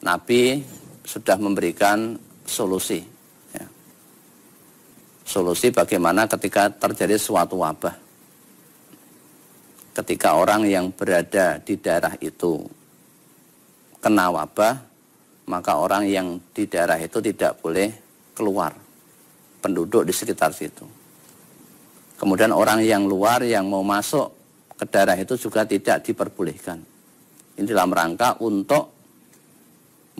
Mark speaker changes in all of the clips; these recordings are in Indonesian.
Speaker 1: Nabi sudah memberikan solusi. Ya. Solusi bagaimana ketika terjadi suatu wabah. Ketika orang yang berada di daerah itu kena wabah, maka orang yang di daerah itu tidak boleh keluar. Penduduk di sekitar situ. Kemudian orang yang luar yang mau masuk ke daerah itu juga tidak diperbolehkan. Ini dalam rangka untuk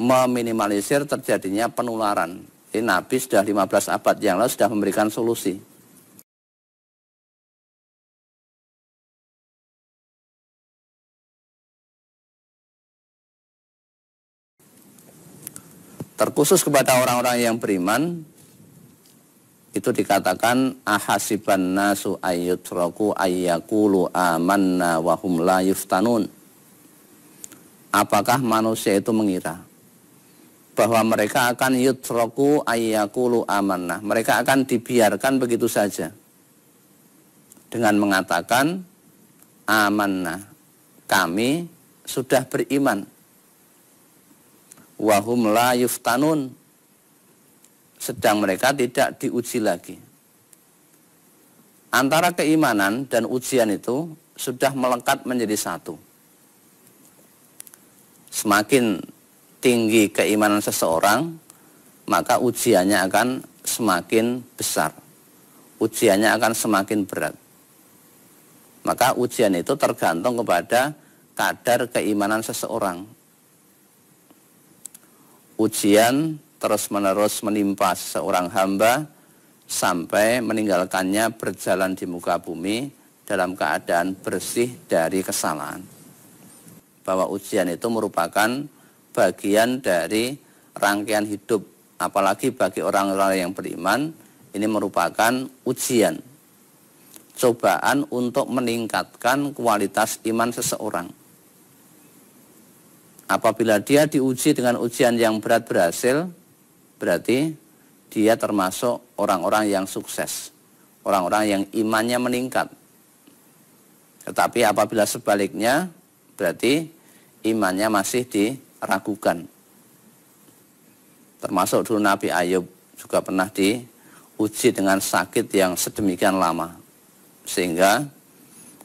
Speaker 1: meminimalisir terjadinya penularan. Ini Nabi sudah 15 abad yang lalu sudah memberikan solusi. Terkhusus kepada orang-orang yang beriman, itu dikatakan ahasiban nasu ayyutraku ayyakulu amanna wahum la yuftanun. Apakah manusia itu mengira bahwa mereka akan yutroku ayyakulu amanah. Mereka akan dibiarkan begitu saja. Dengan mengatakan amanah. Kami sudah beriman. Wahum la yuftanun. Sedang mereka tidak diuji lagi. Antara keimanan dan ujian itu sudah melekat menjadi satu. Semakin tinggi keimanan seseorang, maka ujiannya akan semakin besar. Ujiannya akan semakin berat. Maka ujian itu tergantung kepada kadar keimanan seseorang. Ujian terus-menerus menimpa seorang hamba sampai meninggalkannya berjalan di muka bumi dalam keadaan bersih dari kesalahan. Bahwa ujian itu merupakan bagian dari rangkaian hidup. Apalagi bagi orang-orang yang beriman, ini merupakan ujian. Cobaan untuk meningkatkan kualitas iman seseorang. Apabila dia diuji dengan ujian yang berat berhasil, berarti dia termasuk orang-orang yang sukses, orang-orang yang imannya meningkat. Tetapi apabila sebaliknya, berarti imannya masih di ragukan. Termasuk dulu Nabi Ayub juga pernah diuji dengan sakit yang sedemikian lama. Sehingga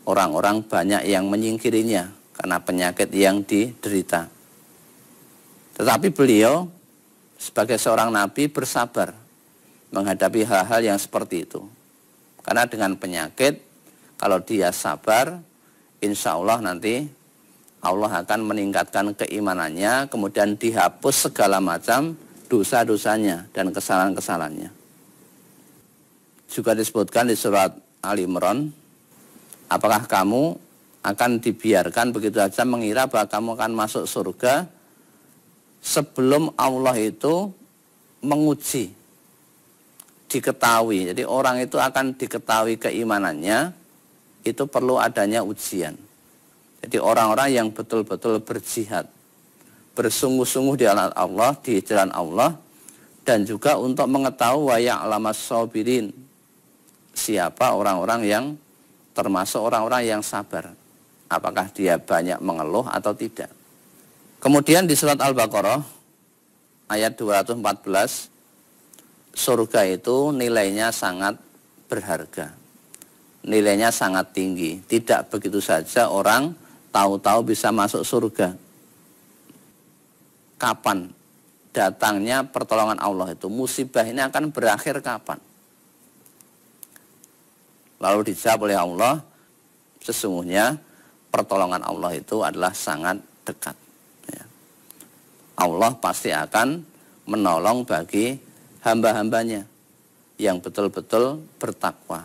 Speaker 1: orang-orang banyak yang menyingkirinya karena penyakit yang diderita. Tetapi beliau sebagai seorang nabi bersabar menghadapi hal-hal yang seperti itu. Karena dengan penyakit, kalau dia sabar, insya Allah nanti Allah akan meningkatkan keimanannya, kemudian dihapus segala macam dosa-dosanya dan kesalahan-kesalahannya. Juga disebutkan di surat Ali Imran, apakah kamu akan dibiarkan begitu saja mengira bahwa kamu akan masuk surga sebelum Allah itu menguji, diketahui. Jadi orang itu akan diketahui keimanannya, itu perlu adanya ujian jadi orang-orang yang betul-betul berjihad, bersungguh-sungguh di alat Allah, di jalan Allah, dan juga untuk mengetahui wayak lama sobirin siapa orang-orang yang termasuk orang-orang yang sabar. Apakah dia banyak mengeluh atau tidak. Kemudian di surat Al-Baqarah ayat 214 surga itu nilainya sangat berharga. Nilainya sangat tinggi. Tidak begitu saja orang tahu-tahu bisa masuk surga. Kapan datangnya pertolongan Allah itu? Musibah ini akan berakhir kapan? Lalu dijawab oleh Allah, sesungguhnya pertolongan Allah itu adalah sangat dekat. Ya. Allah pasti akan menolong bagi hamba-hambanya yang betul-betul bertakwa,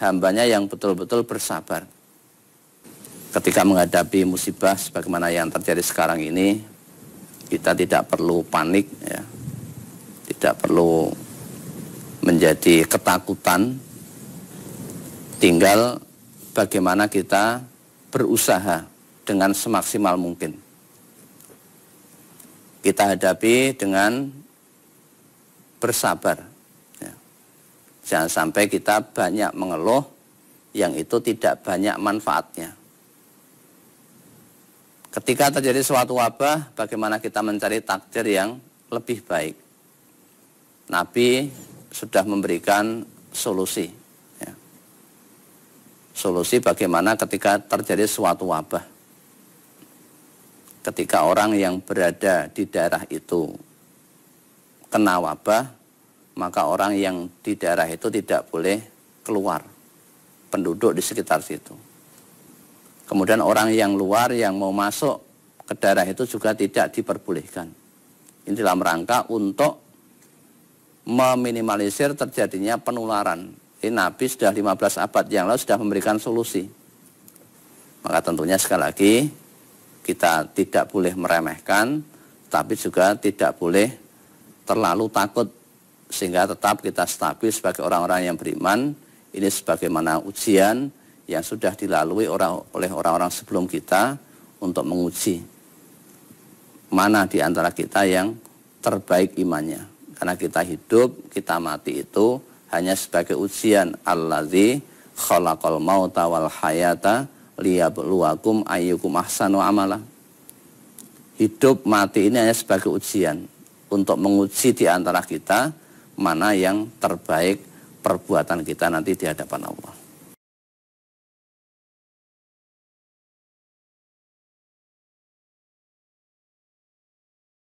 Speaker 1: hambanya yang betul-betul bersabar ketika menghadapi musibah sebagaimana yang terjadi sekarang ini kita tidak perlu panik ya tidak perlu menjadi ketakutan tinggal bagaimana kita berusaha dengan semaksimal mungkin kita hadapi dengan bersabar ya. jangan sampai kita banyak mengeluh yang itu tidak banyak manfaatnya Ketika terjadi suatu wabah, bagaimana kita mencari takdir yang lebih baik? Nabi sudah memberikan solusi. Ya. Solusi bagaimana ketika terjadi suatu wabah. Ketika orang yang berada di daerah itu kena wabah, maka orang yang di daerah itu tidak boleh keluar. Penduduk di sekitar situ. Kemudian orang yang luar yang mau masuk ke daerah itu juga tidak diperbolehkan. Ini dalam rangka untuk meminimalisir terjadinya penularan. Ini Nabi sudah 15 abad yang lalu sudah memberikan solusi. Maka tentunya sekali lagi kita tidak boleh meremehkan, tapi juga tidak boleh terlalu takut sehingga tetap kita stabil sebagai orang-orang yang beriman. Ini sebagaimana ujian yang sudah dilalui orang, oleh orang-orang sebelum kita untuk menguji mana di antara kita yang terbaik imannya. Karena kita hidup, kita mati itu hanya sebagai ujian Allah di khalaqal mauta wal hayata liyabluwakum ayyukum ahsanu amala. Hidup mati ini hanya sebagai ujian untuk menguji di antara kita mana yang terbaik perbuatan kita nanti di hadapan Allah.